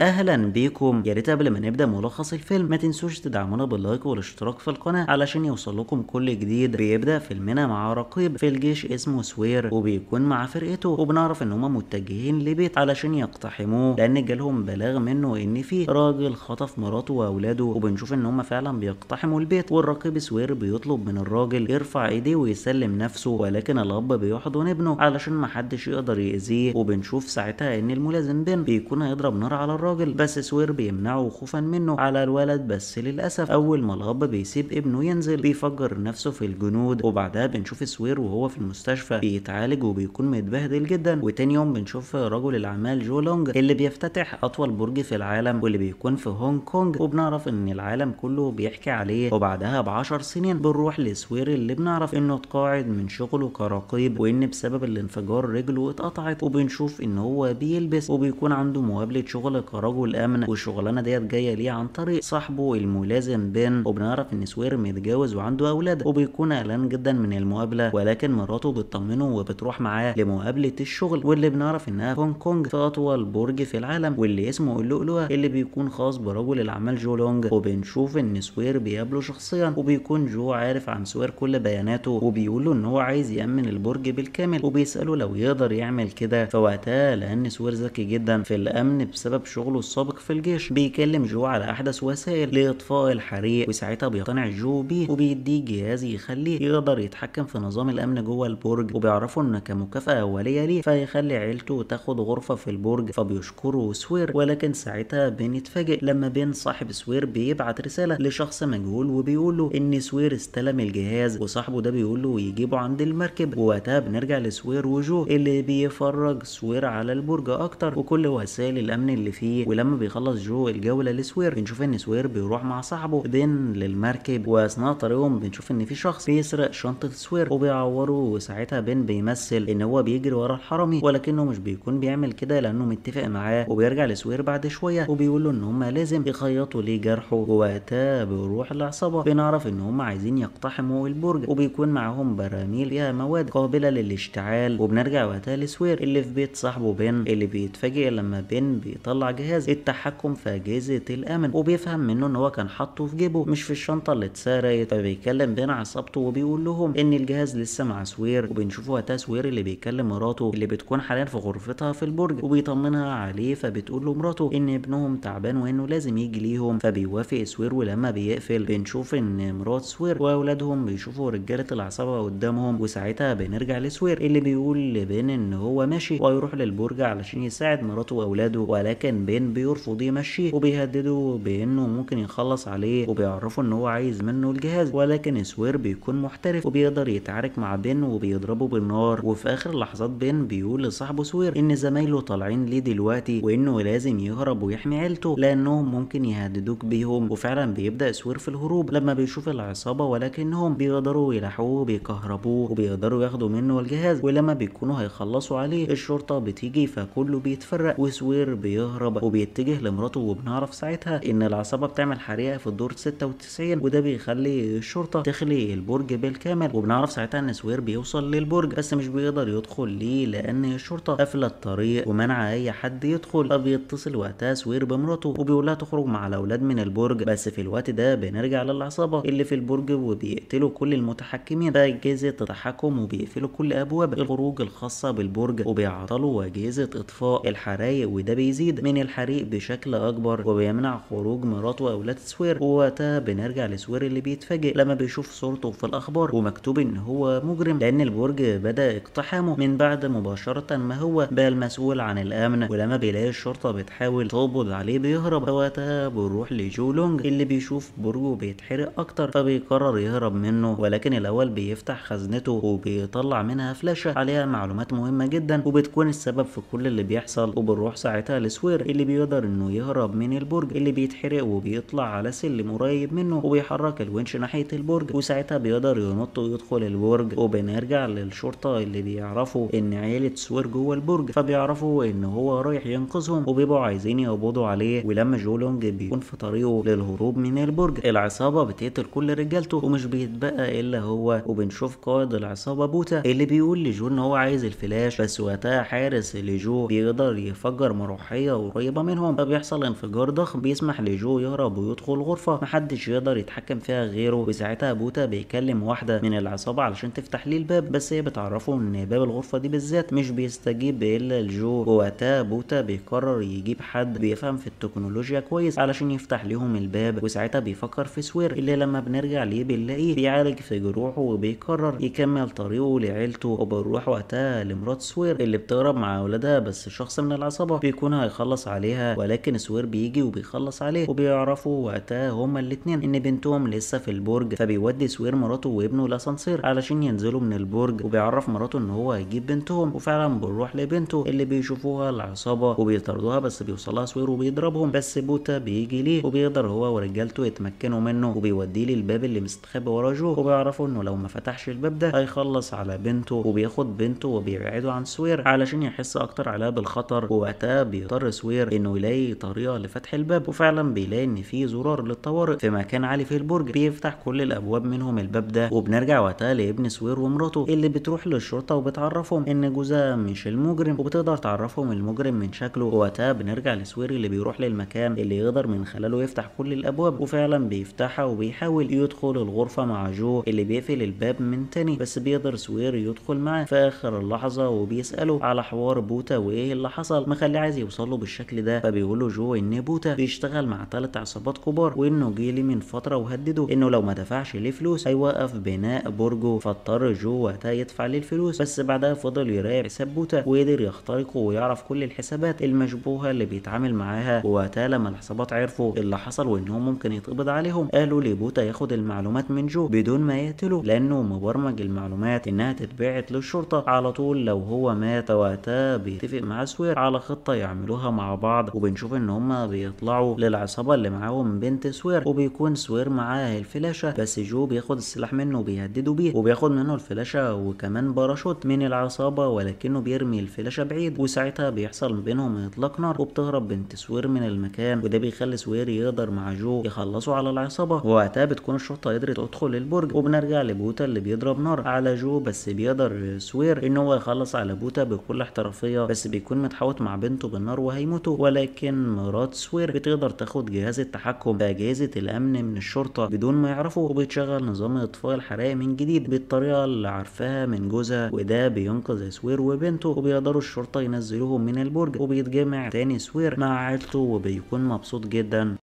اهلا بيكم يا ريت قبل ما نبدا ملخص الفيلم ما تنسوش تدعمونا باللايك والاشتراك في القناه علشان يوصل لكم كل جديد بيبدا فيلمنا مع رقيب في الجيش اسمه سوير وبيكون مع فرقته وبنعرف ان هم متجهين لبيت علشان يقتحموه لان جالهم بلاغ منه ان في راجل خطف مراته واولاده وبنشوف ان هم فعلا بيقتحموا البيت والرقيب سوير بيطلب من الراجل يرفع ايديه ويسلم نفسه ولكن الاب بيحضن ابنه علشان محدش يقدر يأذيه وبنشوف ساعتها ان الملازم بن بيكون هيضرب نار على الراجل الراجل بس سوير بيمنعه خوفا منه على الولد بس للأسف أول ما الأب بيسيب ابنه ينزل بيفجر نفسه في الجنود وبعدها بنشوف سوير وهو في المستشفى بيتعالج وبيكون متبهدل جدا وتاني يوم بنشوف رجل الأعمال جو لونج اللي بيفتتح أطول برج في العالم واللي بيكون في هونج كونج وبنعرف إن العالم كله بيحكي عليه وبعدها ب10 سنين بنروح لسوير اللي بنعرف إنه اتقاعد من شغله كرقيب وإن بسبب الانفجار رجله اتقطعت وبنشوف إن هو بيلبس وبيكون عنده مقابلة شغل كرجل امن والشغلانه ديت جايه ليه عن طريق صاحبه الملازم بن وبنعرف ان سوير متجوز وعنده اولاد وبيكون اعلان جدا من المقابله ولكن مراته بتطمنه وبتروح معاه لمقابله الشغل واللي بنعرف انها هونج كونج في اطول برج في العالم واللي اسمه اللؤلؤه اللي بيكون خاص برجل الاعمال جو لونج وبنشوف ان سوير بيقابله شخصيا وبيكون جو عارف عن سوير كل بياناته وبيقول له ان هو عايز يامن البرج بالكامل وبيساله لو يقدر يعمل كده فوقتها لان سوير ذكي جدا في الامن بسبب شغل شغله السابق في الجيش بيكلم جو على احدث وسائل لاطفاء الحريق وساعتها بيقتنع جو بيه وبيديه جهاز يخليه يقدر يتحكم في نظام الامن جوه البرج وبيعرفوا ان كمكافاه اوليه ليه فيخلي عيلته تاخد غرفه في البرج فبيشكره سوير ولكن ساعتها بنتفاجئ لما بين صاحب سوير بيبعت رساله لشخص مجهول وبيقول له ان سوير استلم الجهاز وصاحبه ده بيقول له يجيبه عند المركب ووقتها بنرجع لسوير وجو اللي بيفرج سوير على البرج اكتر وكل وسائل الامن اللي فيه عليه ولما بيخلص جو الجوله لسوير بنشوف ان سوير بيروح مع صاحبه دين للمركب واثناء طريقهم بنشوف ان في شخص بيسرق شنطه سوير وبيعوره وساعتها بين بيمثل ان هو بيجري ورا الحرامي ولكنه مش بيكون بيعمل كده لانه متفق معاه وبيرجع لسوير بعد شويه وبيقول له ان هم لازم يخيطوا ليه جرحه ووقتها بيروح العصابه بنعرف ان هم عايزين يقتحموا البرج وبيكون معاهم براميل فيها مواد قابله للاشتعال وبنرجع وقتها لسوير اللي في بيت صاحبه بن اللي بيتفاجئ لما بن بيطلع جهاز جهاز التحكم في اجهزه الامن وبيفهم منه ان هو كان حاطه في جيبه مش في الشنطه اللي اتسرقت فبيكلم بين عصابته وبيقول لهم ان الجهاز لسه مع سوير وبنشوفه وقتها سوير اللي بيكلم مراته اللي بتكون حاليا في غرفتها في البرج وبيطمنها عليه فبتقول له مراته ان ابنهم تعبان وانه لازم يجي ليهم فبيوافق سوير ولما بيقفل بنشوف ان مرات سوير واولادهم بيشوفوا رجاله العصابه قدامهم وساعتها بنرجع لسوير اللي بيقول لبين ان هو ماشي ويروح للبرج علشان يساعد مراته واولاده ولكن بين بين بيرفض يمشيه وبيهدده بانه ممكن يخلص عليه وبيعرفه ان هو عايز منه الجهاز ولكن سوير بيكون محترف وبيقدر يتعارك مع بين وبيضربه بالنار وفي اخر لحظات بين بيقول لصاحبه سوير ان زمايله طالعين ليه دلوقتي وانه لازم يهرب ويحمي عيلته لانهم ممكن يهددوك بيهم وفعلا بيبدا سوير في الهروب لما بيشوف العصابه ولكنهم بيقدروا يلاحقوه بيكهربوه وبيقدروا ياخدوا منه الجهاز ولما بيكونوا هيخلصوا عليه الشرطه بتيجي فكله بيتفرق وسوير بيهرب وبيتجه لمراته وبنعرف ساعتها ان العصابه بتعمل حريقه في الدور 96 وده بيخلي الشرطه تخلي البرج بالكامل وبنعرف ساعتها ان سوير بيوصل للبرج بس مش بيقدر يدخل ليه لان الشرطه قافله الطريق ومنع اي حد يدخل فبيتصل وقتها سوير بمراته وبيقولها تخرج مع الاولاد من البرج بس في الوقت ده بنرجع للعصابه اللي في البرج وبيقتلوا كل المتحكمين باجهزه التحكم وبيقفلوا كل ابواب الخروج الخاصه بالبرج وبيعطلوا اجهزه اطفاء الحرايق وده بيزيد من الحريق بشكل اكبر وبيمنع خروج مراته واولاد سوير ووقتها بنرجع لسوير اللي بيتفاجئ لما بيشوف صورته في الاخبار ومكتوب ان هو مجرم لان البرج بدا اقتحامه من بعد مباشره ما هو بقى المسؤول عن الامن ولما بيلاقي الشرطه بتحاول تقبض عليه بيهرب وقتها بنروح لجو لونج اللي بيشوف برجه بيتحرق اكتر فبيقرر يهرب منه ولكن الاول بيفتح خزنته وبيطلع منها فلاشه عليها معلومات مهمه جدا وبتكون السبب في كل اللي بيحصل وبنروح ساعتها لسوير اللي بيقدر انه يهرب من البرج اللي بيتحرق وبيطلع على سلم قريب منه وبيحرك الونش ناحيه البرج وساعتها بيقدر ينط ويدخل البرج وبنرجع للشرطه اللي بيعرفوا ان عيله سوير جوه البرج فبيعرفوا ان هو رايح ينقذهم وبيبقوا عايزين يقبضوا عليه ولما جولونج بيكون في طريقه للهروب من البرج العصابه بتقتل كل رجالته ومش بيتبقى الا هو وبنشوف قائد العصابه بوتا اللي بيقول لجو ان هو عايز الفلاش بس وقتها حارس لجو بيقدر يفجر مروحيه قريبة منهم فبيحصل انفجار ضخم بيسمح لجو يهرب ويدخل غرفة محدش يقدر يتحكم فيها غيره وساعتها بوتا بيكلم واحدة من العصابة علشان تفتح ليه الباب بس هي بتعرفه ان باب الغرفة دي بالذات مش بيستجيب الا لجو ووقتها بوتا بيقرر يجيب حد بيفهم في التكنولوجيا كويس علشان يفتح ليهم الباب وساعتها بيفكر في سوير اللي لما بنرجع ليه بنلاقيه بيعالج في جروحه وبيقرر يكمل طريقه لعيلته وبنروح وقتها لمرات سوير اللي بتهرب مع اولادها بس شخص من العصابة بيكون هيخلص عليها ولكن سوير بيجي وبيخلص عليه وبيعرفوا وقتها هما الاتنين ان بنتهم لسه في البرج فبيودي سوير مراته وابنه لاسانسير علشان ينزلوا من البرج وبيعرف مراته ان هو هيجيب بنتهم وفعلا بيروح لبنته اللي بيشوفوها العصابه وبيطاردوها بس بيوصلها سوير وبيضربهم بس بوتا بيجي ليه وبيقدر هو ورجالته يتمكنوا منه وبيوديه للباب اللي مستخبي ورا جو وبيعرفوا انه لو ما فتحش الباب ده هيخلص على بنته وبياخد بنته وبيبعده عن سوير علشان يحس اكتر عليها بالخطر ووقتها بيضطر سوير القاهرة انه يلاقي طريقة لفتح الباب وفعلا بيلاقي ان في زرار للطوارئ في مكان عالي في البرج بيفتح كل الابواب منهم الباب ده وبنرجع وقتها لابن سوير ومراته اللي بتروح للشرطة وبتعرفهم ان جوزها مش المجرم وبتقدر تعرفهم المجرم من شكله وقتها بنرجع لسوير اللي بيروح للمكان اللي يقدر من خلاله يفتح كل الابواب وفعلا بيفتحها وبيحاول يدخل الغرفة مع جو اللي بيقفل الباب من تاني بس بيقدر سوير يدخل معاه في اخر اللحظة وبيسأله على حوار بوتا وايه اللي حصل مخليه عايز يوصله بالشكل بالشكل ده فبيقولوا جو ان بوتا بيشتغل مع ثلاث عصابات كبار وانه جيلي من فتره وهدده انه لو ما دفعش ليه فلوس هيوقف بناء برجه فاضطر جو وقتها يدفع ليه الفلوس بس بعدها فضل يراقب حساب بوتا وقدر يخترقه ويعرف كل الحسابات المشبوهه اللي بيتعامل معاها ووقتها لما العصابات عرفوا اللي حصل وانهم ممكن يتقبض عليهم قالوا لبوتا ياخد المعلومات من جو بدون ما يقتله لانه مبرمج المعلومات انها تتبعت للشرطه على طول لو هو مات وقتها بيتفق مع سوير على خطه يعملوها مع بعض بعض وبنشوف ان هما بيطلعوا للعصابه اللي معاهم بنت سوير وبيكون سوير معاه الفلاشه بس جو بياخد السلاح منه وبيهدده بيه وبياخد منه الفلاشه وكمان باراشوت من العصابه ولكنه بيرمي الفلاشه بعيد وساعتها بيحصل بينهم اطلاق نار وبتهرب بنت سوير من المكان وده بيخلي سوير يقدر مع جو يخلصوا على العصابه ووقتها بتكون الشرطه قدرت تدخل البرج وبنرجع لبوتا اللي بيضرب نار على جو بس بيقدر سوير ان هو يخلص على بوتا بكل احترافيه بس بيكون متحوط مع بنته بالنار وهيموتوا ولكن مرات سوير بتقدر تاخد جهاز التحكم بأجهزة الأمن من الشرطة بدون ما يعرفوا وبتشغل نظام إطفاء الحرائق من جديد بالطريقة اللي عارفاها من جوزها وده بينقذ سوير وبنته وبيقدروا الشرطة ينزلوهم من البرج وبيتجمع تاني سوير مع عيلته وبيكون مبسوط جدا